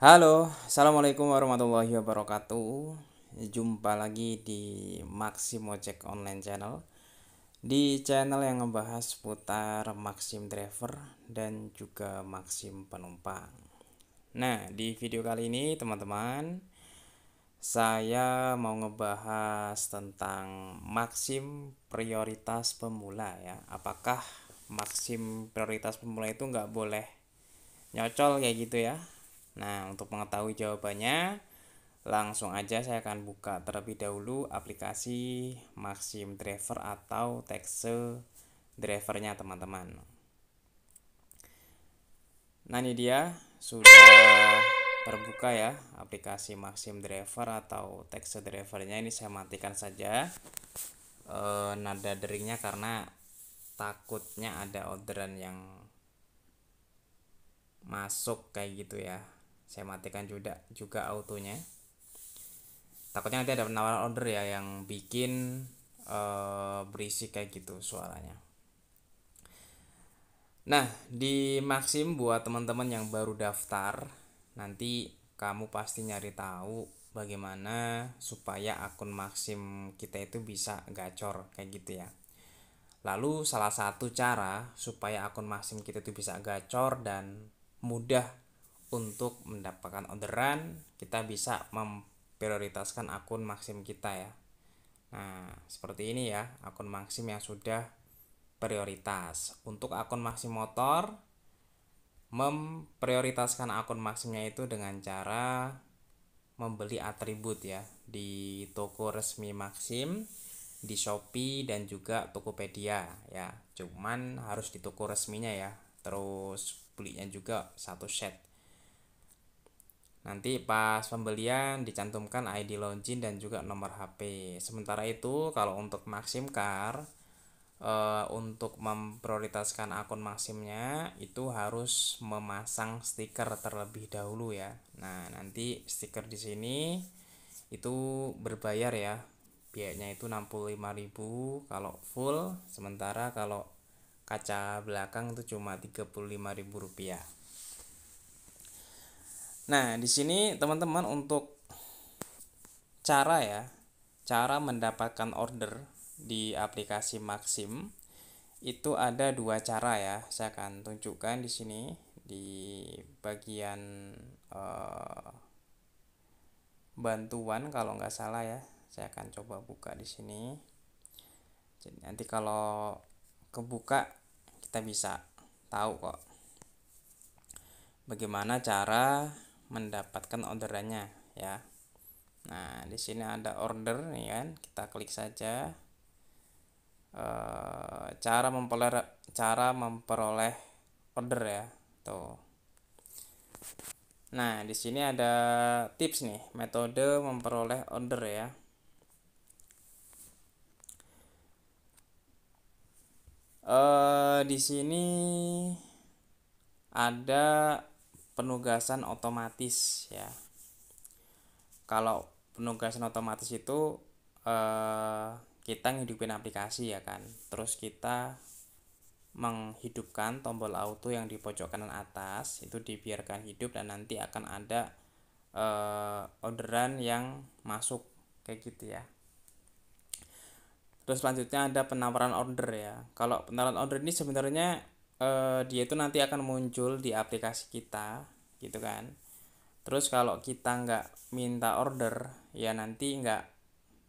Halo, Assalamualaikum warahmatullahi wabarakatuh Jumpa lagi di Maxim Ojek Online Channel Di channel yang membahas putar Maxim Driver dan juga Maxim Penumpang Nah, di video kali ini teman-teman Saya mau ngebahas tentang Maxim Prioritas Pemula ya Apakah Maxim Prioritas Pemula itu nggak boleh nyocol kayak gitu ya Nah, untuk mengetahui jawabannya, langsung aja saya akan buka terlebih dahulu aplikasi Maxim Driver atau Texel Drivernya teman-teman. Nah, ini dia sudah terbuka ya aplikasi Maxim Driver atau Texel Drivernya ini saya matikan saja e, nada deringnya karena takutnya ada orderan yang masuk kayak gitu ya saya matikan juga juga autonya takutnya nanti ada penawaran order ya yang bikin uh, berisik kayak gitu suaranya nah di Maxim buat teman-teman yang baru daftar nanti kamu pasti nyari tahu bagaimana supaya akun Maxim kita itu bisa gacor kayak gitu ya lalu salah satu cara supaya akun Maxim kita itu bisa gacor dan mudah untuk mendapatkan orderan kita bisa memprioritaskan akun maksim kita ya nah seperti ini ya akun maksim yang sudah prioritas untuk akun maksim motor memprioritaskan akun maksimnya itu dengan cara membeli atribut ya di toko resmi maksim di Shopee dan juga Tokopedia ya cuman harus di toko resminya ya terus belinya juga satu set Nanti pas pembelian dicantumkan ID login dan juga nomor HP. Sementara itu kalau untuk Maxim Car e, untuk memprioritaskan akun Maximnya itu harus memasang stiker terlebih dahulu ya. Nah, nanti stiker di sini itu berbayar ya. Biayanya itu 65.000 kalau full, sementara kalau kaca belakang itu cuma Rp35.000. Nah, di sini teman-teman untuk cara ya, cara mendapatkan order di aplikasi Maxim itu ada dua cara ya. Saya akan tunjukkan di sini di bagian uh, bantuan kalau nggak salah ya. Saya akan coba buka di sini. Jadi nanti kalau kebuka kita bisa tahu kok bagaimana cara mendapatkan orderannya ya nah di sini ada order nih ya kan kita klik saja e, cara memperoleh cara memperoleh order ya tuh nah di sini ada tips nih metode memperoleh order ya Eh, di sini ada penugasan otomatis ya. Kalau penugasan otomatis itu eh, kita ngidupin aplikasi ya kan. Terus kita menghidupkan tombol auto yang di pojok kanan atas itu dibiarkan hidup dan nanti akan ada eh, orderan yang masuk kayak gitu ya. Terus selanjutnya ada penawaran order ya. Kalau penawaran order ini sebenarnya eh, dia itu nanti akan muncul di aplikasi kita gitu kan terus kalau kita nggak minta order ya nanti nggak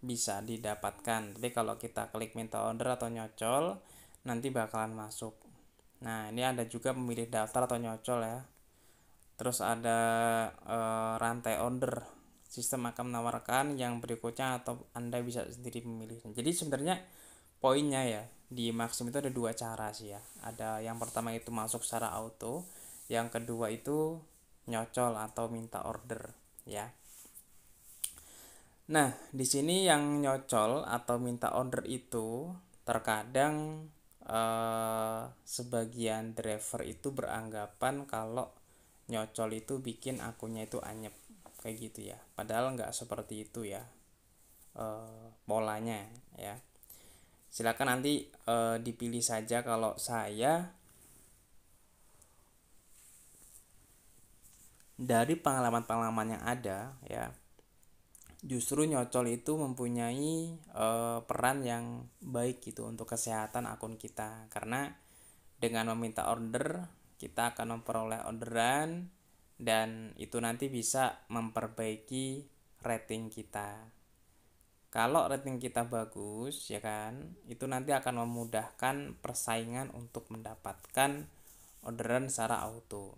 bisa didapatkan tapi kalau kita klik minta order atau nyocol nanti bakalan masuk nah ini ada juga memilih daftar atau nyocol ya terus ada e, rantai order sistem akan menawarkan yang berikutnya atau anda bisa sendiri memilih jadi sebenarnya poinnya ya di Maxim itu ada dua cara sih ya ada yang pertama itu masuk secara auto yang kedua itu nyocol atau minta order ya nah di sini yang nyocol atau minta order itu terkadang eh, sebagian driver itu beranggapan kalau nyocol itu bikin akunnya itu anyep kayak gitu ya padahal nggak seperti itu ya eh, polanya silakan nanti e, dipilih saja kalau saya dari pengalaman-pengalaman yang ada ya justru nyocol itu mempunyai e, peran yang baik gitu untuk kesehatan akun kita karena dengan meminta order kita akan memperoleh orderan dan itu nanti bisa memperbaiki rating kita kalau rating kita bagus ya kan itu nanti akan memudahkan persaingan untuk mendapatkan orderan secara auto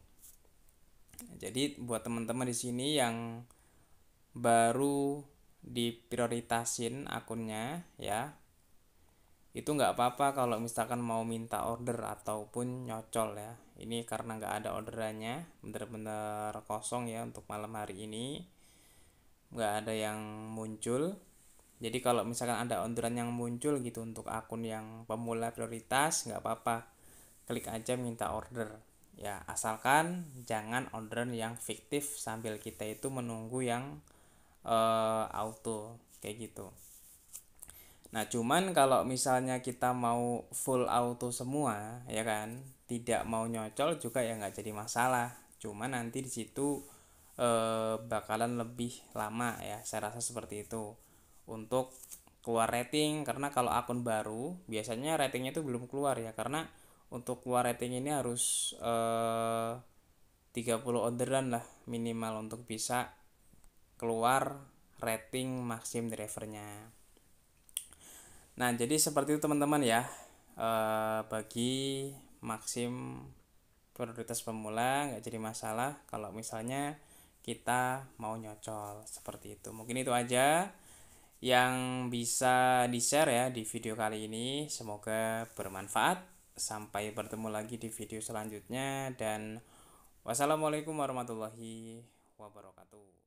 jadi buat teman-teman di sini yang baru diprioritasin akunnya ya itu nggak apa-apa kalau misalkan mau minta order ataupun nyocol ya ini karena nggak ada orderannya bener-bener kosong ya untuk malam hari ini nggak ada yang muncul jadi kalau misalkan ada onduran yang muncul gitu untuk akun yang pemula prioritas nggak apa-apa klik aja minta order ya asalkan jangan orderan yang fiktif sambil kita itu menunggu yang uh, auto kayak gitu nah cuman kalau misalnya kita mau full auto semua ya kan tidak mau nyocol juga ya nggak jadi masalah cuman nanti di situ eh, bakalan lebih lama ya saya rasa seperti itu untuk keluar rating karena kalau akun baru biasanya ratingnya itu belum keluar ya karena untuk keluar rating ini harus eh, 30 orderan lah minimal untuk bisa keluar rating maksim drivernya nah jadi seperti itu teman-teman ya eh, bagi maksim prioritas pemula nggak jadi masalah kalau misalnya kita mau nyocol seperti itu mungkin itu aja yang bisa di-share ya di video kali ini. Semoga bermanfaat. Sampai bertemu lagi di video selanjutnya dan wassalamualaikum warahmatullahi wabarakatuh.